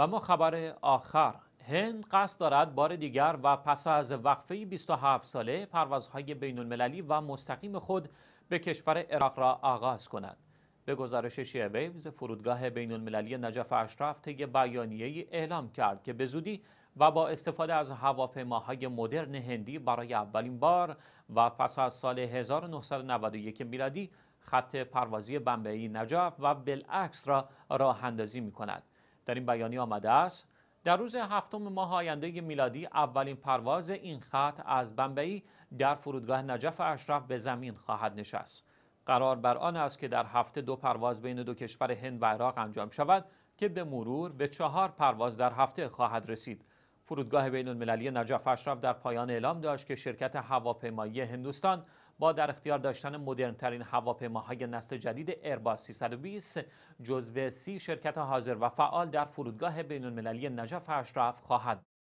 و ما خبر آخر هند قصد دارد بار دیگر و پس از وقفه 27 ساله پروازهای بین المللی و مستقیم خود به کشور عراق را آغاز کند. به گزارش شیعه ویوز فرودگاه بین المللی نجف اشرف طی بیانیه اعلام کرد که به زودی و با استفاده از هواپیماهای مدرن هندی برای اولین بار و پس از سال 1991 میلادی خط پروازی بمبئی نجف و بالعکس را راه اندازی می کند. در این بیانیه آمده است در روز هفتم ماه آینده میلادی اولین پرواز این خط از بمبئی در فرودگاه نجف اشرف به زمین خواهد نشست قرار بر آن است که در هفته دو پرواز بین دو کشور هند و عراق انجام شود که به مرور به چهار پرواز در هفته خواهد رسید فرودگاه بین المللی نجف اشرف در پایان اعلام داشت که شرکت هواپیمایی هندوستان با در اختیار داشتن مدرنترین هواپیماهای نسل جدید ایرباس 320 جزو سی شرکت حاضر و فعال در فرودگاه بین المللی نجف اشرف خواهد